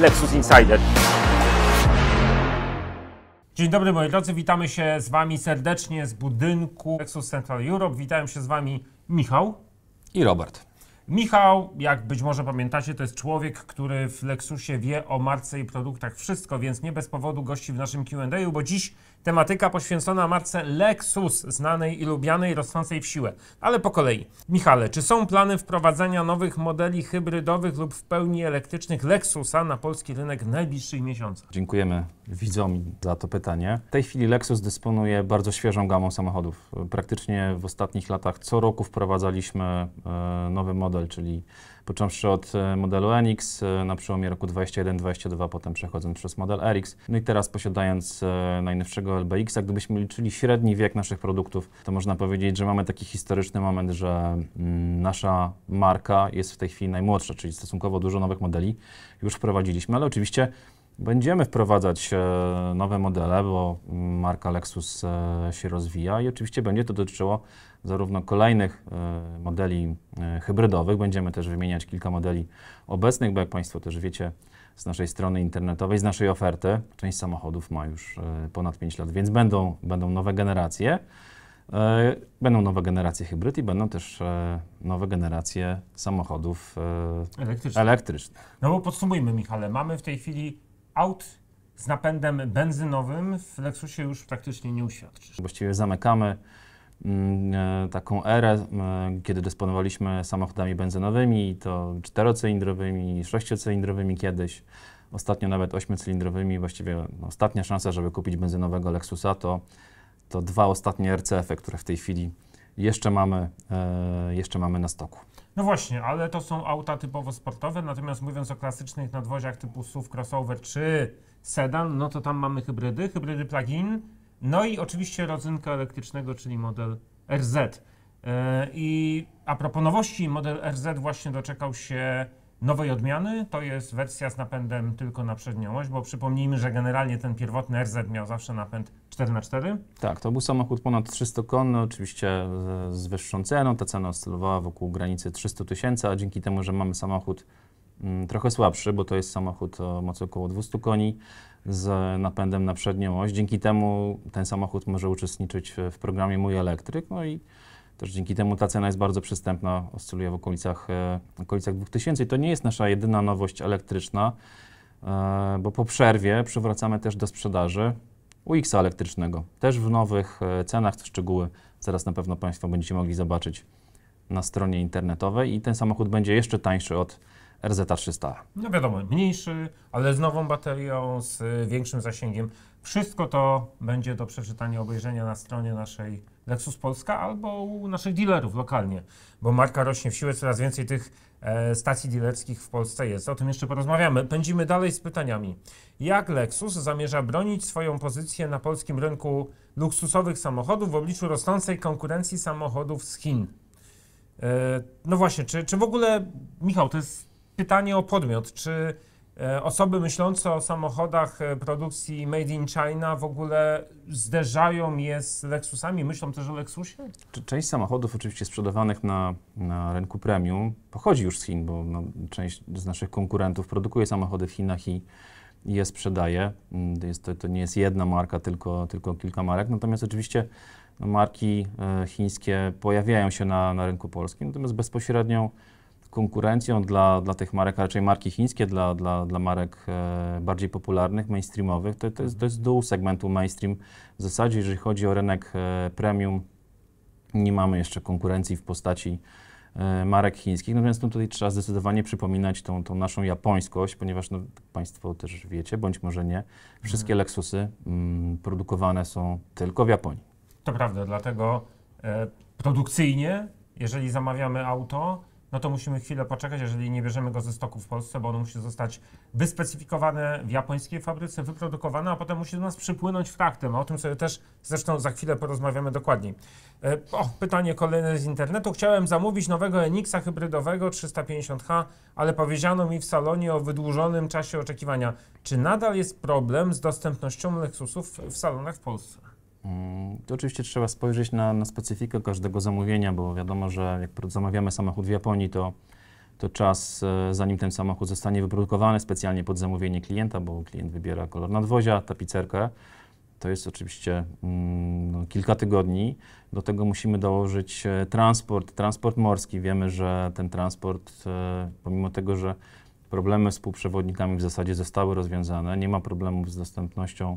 Lexus Insider. Dzień dobry moi drodzy, witamy się z Wami serdecznie z budynku Lexus Central Europe. Witają się z Wami Michał i Robert. Michał, jak być może pamiętacie, to jest człowiek, który w Lexusie wie o marce i produktach wszystko, więc nie bez powodu gości w naszym Q&A, bo dziś Tematyka poświęcona marce Lexus, znanej i lubianej, rosnącej w siłę. Ale po kolei. Michale, czy są plany wprowadzenia nowych modeli hybrydowych lub w pełni elektrycznych Lexusa na polski rynek w najbliższych miesiącach? Dziękujemy widzom za to pytanie. W tej chwili Lexus dysponuje bardzo świeżą gamą samochodów. Praktycznie w ostatnich latach co roku wprowadzaliśmy e, nowy model, czyli począwszy od e, modelu NX e, na przełomie roku 21-22, potem przechodząc przez model RX. No i teraz posiadając e, najnowszego LBX, a gdybyśmy liczyli średni wiek naszych produktów, to można powiedzieć, że mamy taki historyczny moment, że mm, nasza marka jest w tej chwili najmłodsza, czyli stosunkowo dużo nowych modeli już wprowadziliśmy, ale oczywiście Będziemy wprowadzać e, nowe modele, bo marka Lexus e, się rozwija i oczywiście będzie to dotyczyło zarówno kolejnych e, modeli hybrydowych, będziemy też wymieniać kilka modeli obecnych, bo jak Państwo też wiecie, z naszej strony internetowej, z naszej oferty, część samochodów ma już ponad 5 lat, więc będą, będą nowe generacje. Będą nowe generacje hybryd i będą też nowe generacje samochodów elektrycznych. elektrycznych. No bo podsumujmy, Michale, mamy w tej chwili aut z napędem benzynowym w Lexusie już praktycznie nie uświadczysz. Właściwie zamykamy mm, e, taką erę, e, kiedy dysponowaliśmy samochodami benzynowymi, to czterocylindrowymi, sześciocylindrowymi kiedyś, ostatnio nawet ośmiocylindrowymi. Właściwie no, ostatnia szansa, żeby kupić benzynowego Lexusa to, to dwa ostatnie RCF-y, które w tej chwili jeszcze mamy, e, jeszcze mamy na stoku. No właśnie, ale to są auta typowo sportowe, natomiast mówiąc o klasycznych nadwoziach typu SUV, crossover czy sedan, no to tam mamy hybrydy, hybrydy plug-in, no i oczywiście rodzynka elektrycznego, czyli model RZ. E, I a propos nowości, model RZ właśnie doczekał się nowej odmiany. To jest wersja z napędem tylko na przednią oś, bo przypomnijmy, że generalnie ten pierwotny RZ miał zawsze napęd 4x4. Tak, to był samochód ponad 300-konny, oczywiście z wyższą ceną. Ta cena oscylowała wokół granicy 300 tysięcy, a dzięki temu, że mamy samochód mm, trochę słabszy, bo to jest samochód o mocy około 200 koni z napędem na przednią oś. Dzięki temu ten samochód może uczestniczyć w programie Mój Elektryk, no i też dzięki temu ta cena jest bardzo przystępna, oscyluje w okolicach, e, okolicach 2000. I to nie jest nasza jedyna nowość elektryczna, e, bo po przerwie przywracamy też do sprzedaży UX elektrycznego. Też w nowych e, cenach, szczegóły zaraz na pewno Państwo będziecie mogli zobaczyć na stronie internetowej i ten samochód będzie jeszcze tańszy od RZ300. No wiadomo, mniejszy, ale z nową baterią, z większym zasięgiem. Wszystko to będzie do przeczytania, obejrzenia na stronie naszej Lexus Polska albo u naszych dealerów lokalnie, bo marka rośnie w siłę, coraz więcej tych e, stacji dealerskich w Polsce jest. O tym jeszcze porozmawiamy. Pędzimy dalej z pytaniami. Jak Lexus zamierza bronić swoją pozycję na polskim rynku luksusowych samochodów w obliczu rosnącej konkurencji samochodów z Chin? E, no właśnie, czy, czy w ogóle, Michał, to jest pytanie o podmiot, czy E, osoby myślące o samochodach e, produkcji Made in China w ogóle zderzają je z Lexusami? Myślą też o Lexusie? Część samochodów oczywiście sprzedawanych na, na rynku premium pochodzi już z Chin, bo no, część z naszych konkurentów produkuje samochody w Chinach i je sprzedaje. Mm, jest to, to nie jest jedna marka, tylko, tylko kilka marek. Natomiast oczywiście no, marki e, chińskie pojawiają się na, na rynku polskim, natomiast bezpośrednią konkurencją dla, dla tych marek, a raczej marki chińskie, dla, dla, dla marek e, bardziej popularnych, mainstreamowych, to, to, jest, to jest dół segmentu mainstream. W zasadzie, jeżeli chodzi o rynek e, premium, nie mamy jeszcze konkurencji w postaci e, marek chińskich, no więc tutaj trzeba zdecydowanie przypominać tą, tą naszą japońskość, ponieważ no, Państwo też wiecie, bądź może nie, wszystkie mhm. Lexusy mm, produkowane są tylko w Japonii. To prawda, dlatego e, produkcyjnie, jeżeli zamawiamy auto, no to musimy chwilę poczekać, jeżeli nie bierzemy go ze stoku w Polsce, bo on musi zostać wyspecyfikowany w japońskiej fabryce, wyprodukowany, a potem musi do nas przypłynąć fraktem. O tym sobie też zresztą za chwilę porozmawiamy dokładniej. E, o, pytanie kolejne z internetu. Chciałem zamówić nowego Enixa hybrydowego 350H, ale powiedziano mi w salonie o wydłużonym czasie oczekiwania. Czy nadal jest problem z dostępnością Lexusów w salonach w Polsce? Mm, to oczywiście trzeba spojrzeć na, na specyfikę każdego zamówienia, bo wiadomo, że jak zamawiamy samochód w Japonii, to, to czas, e, zanim ten samochód zostanie wyprodukowany specjalnie pod zamówienie klienta, bo klient wybiera kolor nadwozia, tapicerkę, to jest oczywiście mm, no, kilka tygodni. Do tego musimy dołożyć e, transport, transport morski. Wiemy, że ten transport, e, pomimo tego, że problemy z półprzewodnikami w zasadzie zostały rozwiązane, nie ma problemów z dostępnością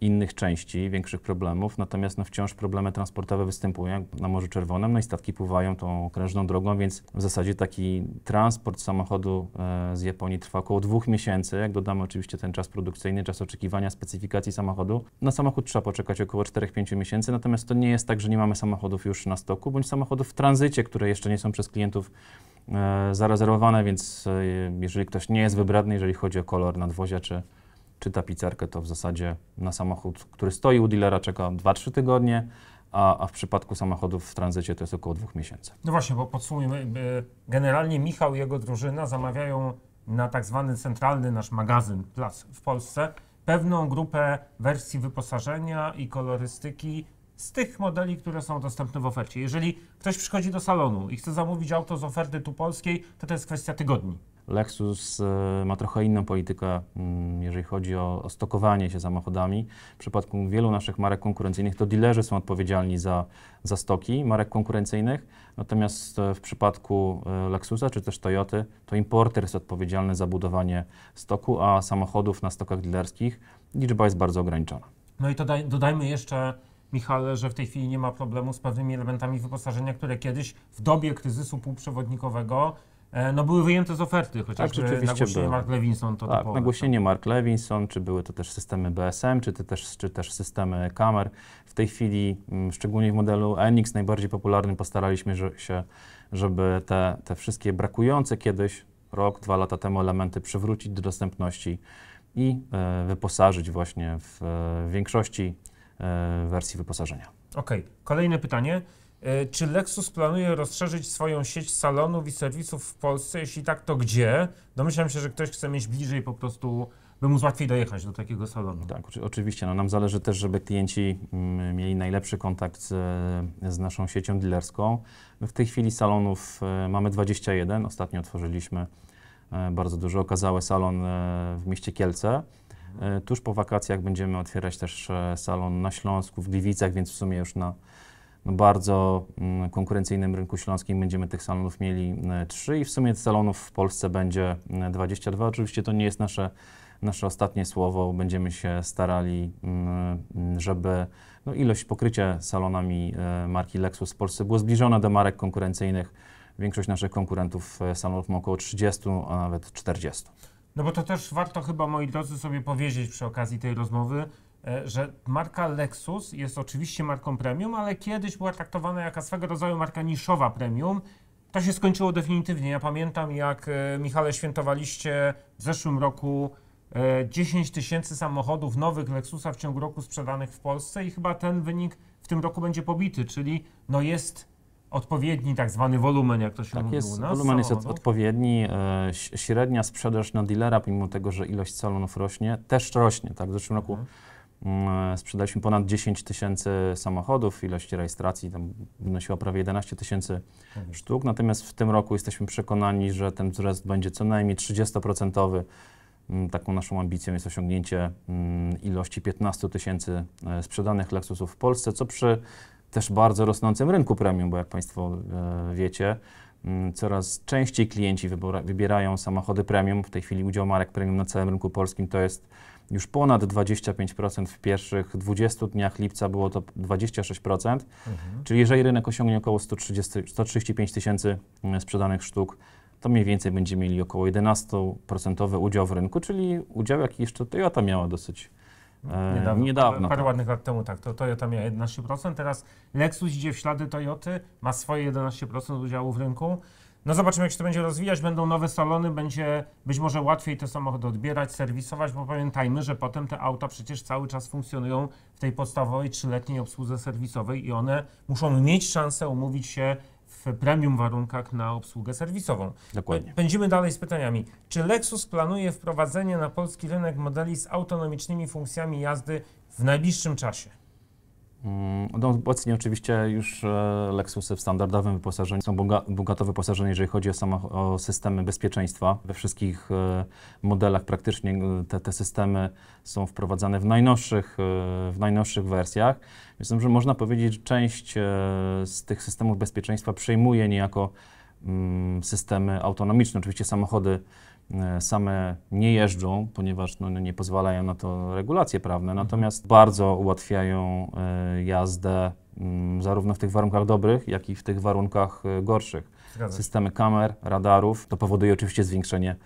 innych części, większych problemów, natomiast no, wciąż problemy transportowe występują na Morzu Czerwonym, no i statki pływają tą okrężną drogą, więc w zasadzie taki transport samochodu e, z Japonii trwa około dwóch miesięcy, jak dodamy oczywiście ten czas produkcyjny, czas oczekiwania specyfikacji samochodu. Na samochód trzeba poczekać około 4-5 miesięcy, natomiast to nie jest tak, że nie mamy samochodów już na stoku, bądź samochodów w tranzycie, które jeszcze nie są przez klientów e, zarezerwowane, więc e, jeżeli ktoś nie jest wybrany, jeżeli chodzi o kolor nadwozia czy czy tapicerkę, to w zasadzie na samochód, który stoi u dealera, czeka 2-3 tygodnie, a, a, w przypadku samochodów w tranzycie to jest około dwóch miesięcy. No właśnie, bo podsumujmy, e, generalnie Michał i jego drużyna zamawiają na tak zwany centralny nasz magazyn, plac w Polsce, pewną grupę wersji wyposażenia i kolorystyki z tych modeli, które są dostępne w ofercie. Jeżeli ktoś przychodzi do salonu i chce zamówić auto z oferty tu polskiej, to to jest kwestia tygodni. Lexus e, ma trochę inną politykę, mm, jeżeli chodzi o, stokowanie się samochodami. W przypadku wielu naszych marek konkurencyjnych to dilerzy są odpowiedzialni za, za stoki marek konkurencyjnych, natomiast e, w przypadku e, Lexusa czy też Toyoty to importer jest odpowiedzialny za budowanie stoku, a samochodów na stokach dilerskich liczba jest bardzo ograniczona. No i to dodajmy jeszcze Michale, że w tej chwili nie ma problemu z pewnymi elementami wyposażenia, które kiedyś w dobie kryzysu półprzewodnikowego e, no były wyjęte z oferty, tak, chociażby tak, nagłośnienie były. Mark Levinson to tak, nagłośnienie Mark Levinson, czy były to też systemy BSM, czy, też, czy też systemy kamer. W tej chwili, mm, szczególnie w modelu NX, najbardziej popularnym, postaraliśmy się, żeby te, te wszystkie brakujące kiedyś, rok, dwa lata temu elementy przywrócić do dostępności i e, wyposażyć właśnie w e, większości E, wersji wyposażenia. Okej, okay. kolejne pytanie. E, czy Lexus planuje rozszerzyć swoją sieć salonów i serwisów w Polsce? Jeśli tak, to gdzie? Domyślam się, że ktoś chce mieć bliżej po prostu, by mu łatwiej dojechać do takiego salonu. Tak, oczywiście. No, nam zależy też, żeby klienci mm, mieli najlepszy kontakt z, z naszą siecią dealerską. My w tej chwili salonów e, mamy 21. Ostatnio otworzyliśmy bardzo duży, okazały salon w mieście Kielce. E, tuż po wakacjach będziemy otwierać też e, salon na Śląsku, w Gliwicach, więc w sumie już na bardzo mm, konkurencyjnym rynku śląskim będziemy tych salonów mieli e, trzy i w sumie salonów w Polsce będzie 22. Oczywiście to nie jest nasze nasze ostatnie słowo. Będziemy się starali, mm, żeby no, ilość pokrycia salonami marki Lexus w Polsce była zbliżona do marek konkurencyjnych. Większość naszych konkurentów salonów ma około 30, a nawet 40. No bo to też warto chyba, moi drodzy, sobie powiedzieć przy okazji tej rozmowy, e, że marka Lexus jest oczywiście marką premium, ale kiedyś była traktowana jako swego rodzaju marka niszowa premium. To się skończyło definitywnie. Ja pamiętam, jak e, Michale świętowaliście w zeszłym roku 10 e, tysięcy samochodów nowych Lexusa w ciągu roku sprzedanych w Polsce i chyba ten wynik w tym roku będzie pobity, czyli no jest odpowiedni tak zwany wolumen, jak to się tak mówi jest, u no, nas. Wolumen jest od, odpowiedni, e, średnia sprzedaż na dealera, pomimo tego, że ilość salonów rośnie, też rośnie. Tak? W zeszłym roku mhm. mm, sprzedaliśmy ponad 10 tysięcy samochodów, ilość rejestracji tam wynosiła prawie 11 tysięcy mhm. sztuk, natomiast w tym roku jesteśmy przekonani, że ten wzrost będzie co najmniej 30%. procentowy. Mm, taką naszą ambicją jest osiągnięcie mm, ilości 15 tysięcy e, sprzedanych Lexusów w Polsce, co przy też bardzo rosnącym rynku premium, bo jak Państwo e, wiecie, mm, coraz częściej klienci wybierają samochody premium. W tej chwili udział marek premium na całym rynku polskim to jest już ponad 25% w pierwszych 20 dniach lipca było to 26%, mhm. czyli jeżeli rynek osiągnie około 130, 135 tysięcy e, sprzedanych sztuk, to mniej więcej będziemy mieli około 11% udział w rynku, czyli udział jaki jeszcze Toyota miała dosyć E, niedawno, niedawno parę tak. ładnych lat temu, tak, to Toyota miała 11%, teraz Lexus idzie w ślady Toyoty, ma swoje 11% udziału w rynku. No zobaczymy, jak się to będzie rozwijać. Będą nowe salony, będzie być może łatwiej te samochody odbierać, serwisować, bo pamiętajmy, że potem te auta przecież cały czas funkcjonują w tej podstawowej trzyletniej obsłudze serwisowej i one muszą mieć szansę umówić się w premium warunkach na obsługę serwisową. Dokładnie. Będziemy dalej z pytaniami. Czy Lexus planuje wprowadzenie na polski rynek modeli z autonomicznymi funkcjami jazdy w najbliższym czasie? Mm, no, obecnie oczywiście już e, Lexusy w standardowym wyposażeniu są boga, bogato wyposażone, jeżeli chodzi o, samo, o systemy bezpieczeństwa. We wszystkich e, modelach praktycznie e, te, te systemy są wprowadzane w najnowszych, w najnowszych wersjach. Więc no, że można powiedzieć, że część z tych systemów bezpieczeństwa przejmuje niejako mm, systemy autonomiczne. Oczywiście samochody E, same nie jeżdżą, ponieważ no, nie pozwalają na to regulacje prawne, natomiast bardzo ułatwiają e, jazdę mm, zarówno w tych warunkach dobrych, jak i w tych warunkach e, gorszych. Systemy kamer, radarów, to powoduje oczywiście zwiększenie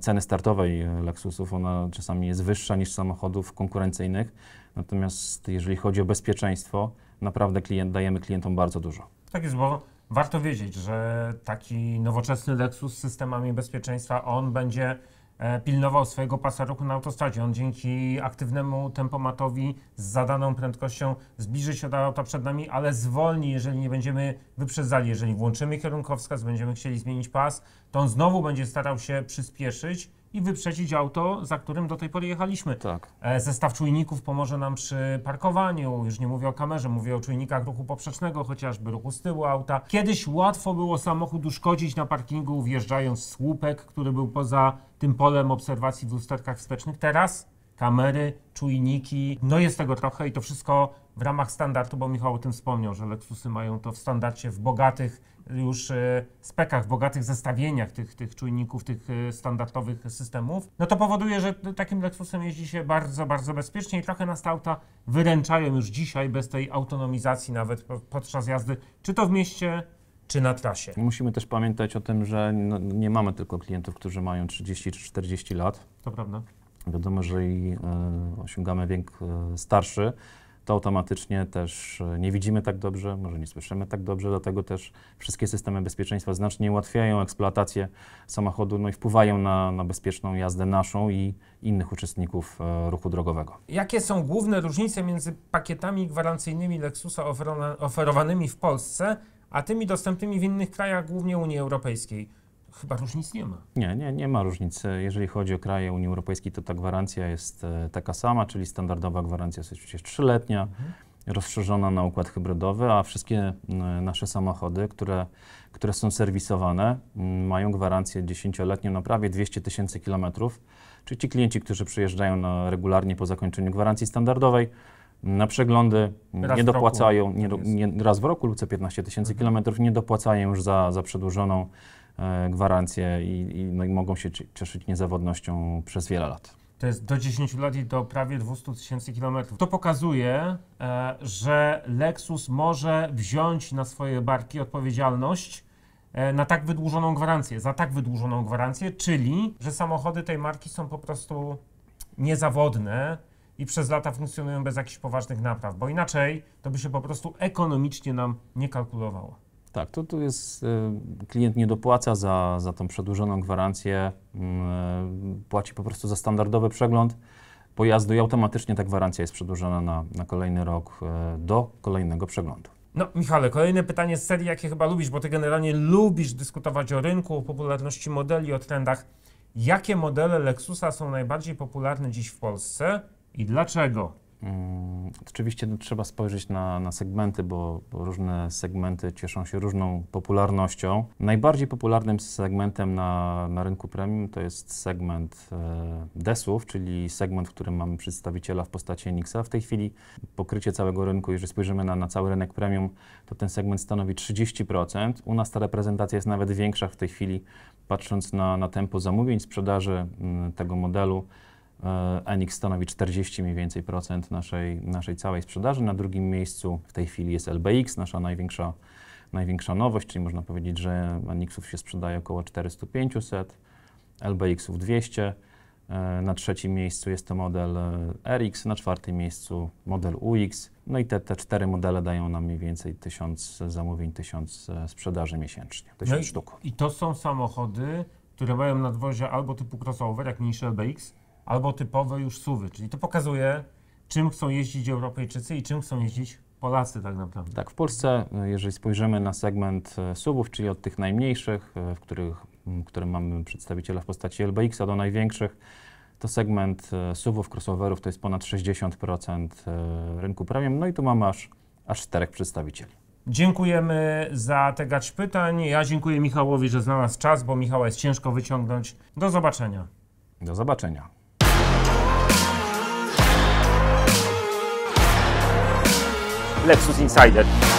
ceny startowej Lexusów. Ona czasami jest wyższa niż samochodów konkurencyjnych. Natomiast jeżeli chodzi o bezpieczeństwo, naprawdę klient, dajemy klientom bardzo dużo. Tak jest, bo Warto wiedzieć, że taki nowoczesny Lexus z systemami bezpieczeństwa, on będzie e, pilnował swojego pasa ruchu na autostradzie. On dzięki aktywnemu tempomatowi z zadaną prędkością zbliży się do auta przed nami, ale zwolni, jeżeli nie będziemy wyprzedzali. Jeżeli włączymy kierunkowskaz, będziemy chcieli zmienić pas, to on znowu będzie starał się przyspieszyć i wyprzedzić auto, za którym do tej pory jechaliśmy. Tak. E, zestaw czujników pomoże nam przy parkowaniu, już nie mówię o kamerze, mówię o czujnikach ruchu poprzecznego, chociażby ruchu z tyłu auta. Kiedyś łatwo było samochód uszkodzić na parkingu, wjeżdżając w słupek, który był poza tym polem obserwacji w lusterkach wstecznych. Teraz kamery, czujniki. No jest tego trochę i to wszystko w ramach standardu, bo Michał o tym wspomniał, że Lexusy mają to w standardzie w bogatych już e, spekach, w bogatych zestawieniach tych, tych czujników, tych e, standardowych systemów, no to powoduje, że takim Lexusem jeździ się bardzo, bardzo bezpiecznie i trochę nas te auta wyręczają już dzisiaj bez tej autonomizacji nawet podczas jazdy, czy to w mieście, czy na trasie. Musimy też pamiętać o tym, że no, nie mamy tylko klientów, którzy mają 30 czy 40 lat. To prawda. Wiadomo, że i e, osiągamy wiek e, starszy, to automatycznie też e, nie widzimy tak dobrze, może nie słyszymy tak dobrze, dlatego też wszystkie systemy bezpieczeństwa znacznie ułatwiają eksploatację samochodu no i wpływają na, na bezpieczną jazdę naszą i innych uczestników ruchu drogowego. Jakie są główne różnice między pakietami gwarancyjnymi Lexusa oferowanymi w Polsce, a tymi dostępnymi w innych krajach, głównie Unii Europejskiej? chyba różnic nie ma. Nie, nie, nie ma różnicy. Jeżeli chodzi o kraje Unii Europejskiej, to ta gwarancja jest e, taka sama, czyli standardowa gwarancja jest oczywiście trzyletnia, mhm. rozszerzona na układ hybrydowy, a wszystkie nasze samochody, które, które są serwisowane, mają gwarancję dziesięcioletnią na prawie 200 tysięcy kilometrów. Czyli ci klienci, którzy przyjeżdżają na, regularnie po zakończeniu gwarancji standardowej, na przeglądy, raz nie dopłacają, nie, nie, raz w roku lub co 15 tysięcy mhm. kilometrów, nie dopłacają już za, za przedłużoną E, gwarancję i, i, no i mogą się cieszyć niezawodnością przez wiele lat. To jest do 10 lat i do prawie 200 tysięcy kilometrów. To pokazuje, e, że Lexus może wziąć na swoje barki odpowiedzialność e, na tak wydłużoną gwarancję, za tak wydłużoną gwarancję, czyli że samochody tej marki są po prostu niezawodne i przez lata funkcjonują bez jakichś poważnych napraw, bo inaczej to by się po prostu ekonomicznie nam nie kalkulowało. Tak, to tu jest, y, klient nie dopłaca za, za tą przedłużoną gwarancję, y, płaci po prostu za standardowy przegląd pojazdu i automatycznie ta gwarancja jest przedłużona na, na kolejny rok y, do kolejnego przeglądu. No, Michale, kolejne pytanie z serii, jakie chyba lubisz, bo ty generalnie lubisz dyskutować o rynku, o popularności modeli, o trendach. Jakie modele Lexusa są najbardziej popularne dziś w Polsce i dlaczego? Mm, oczywiście no, trzeba spojrzeć na, na segmenty, bo, bo, różne segmenty cieszą się różną popularnością. Najbardziej popularnym segmentem na, na rynku premium to jest segment e, desów, czyli segment, w którym mamy przedstawiciela w postaci Nixa W tej chwili pokrycie całego rynku, jeżeli spojrzymy na, na cały rynek premium, to ten segment stanowi 30%. U nas ta reprezentacja jest nawet większa w tej chwili, patrząc na, na tempo zamówień, sprzedaży m, mm, tego modelu E, NX stanowi 40 mniej więcej procent naszej, naszej całej sprzedaży. Na drugim miejscu w tej chwili jest LBX, nasza największa, największa nowość, czyli można powiedzieć, że Enixów się sprzedaje około 400-500, LBX-ów 200. Na trzecim miejscu jest to model RX, na czwartym miejscu model UX. No i te, te cztery modele dają nam mniej więcej 1000 zamówień, 1000 e, sprzedaży miesięcznie, 1000 no sztuk. I to są samochody, które mają nadwozie albo typu crossover, jak mniejszy LBX, albo typowe już suwy. Czyli to pokazuje, czym chcą jeździć Europejczycy i czym chcą jeździć Polacy tak naprawdę. Tak, w Polsce, jeżeli spojrzymy na segment e, suwów, czyli od tych najmniejszych, e, w których, w którym mamy przedstawiciela w postaci LBX-a do największych, to segment e, suwów, crossoverów to jest ponad 60% rynku premium. No i tu mamy aż, aż czterech przedstawicieli. Dziękujemy za te gacz pytań. Ja dziękuję Michałowi, że znalazł czas, bo Michała jest ciężko wyciągnąć. Do zobaczenia. Do zobaczenia. Lexus Insider.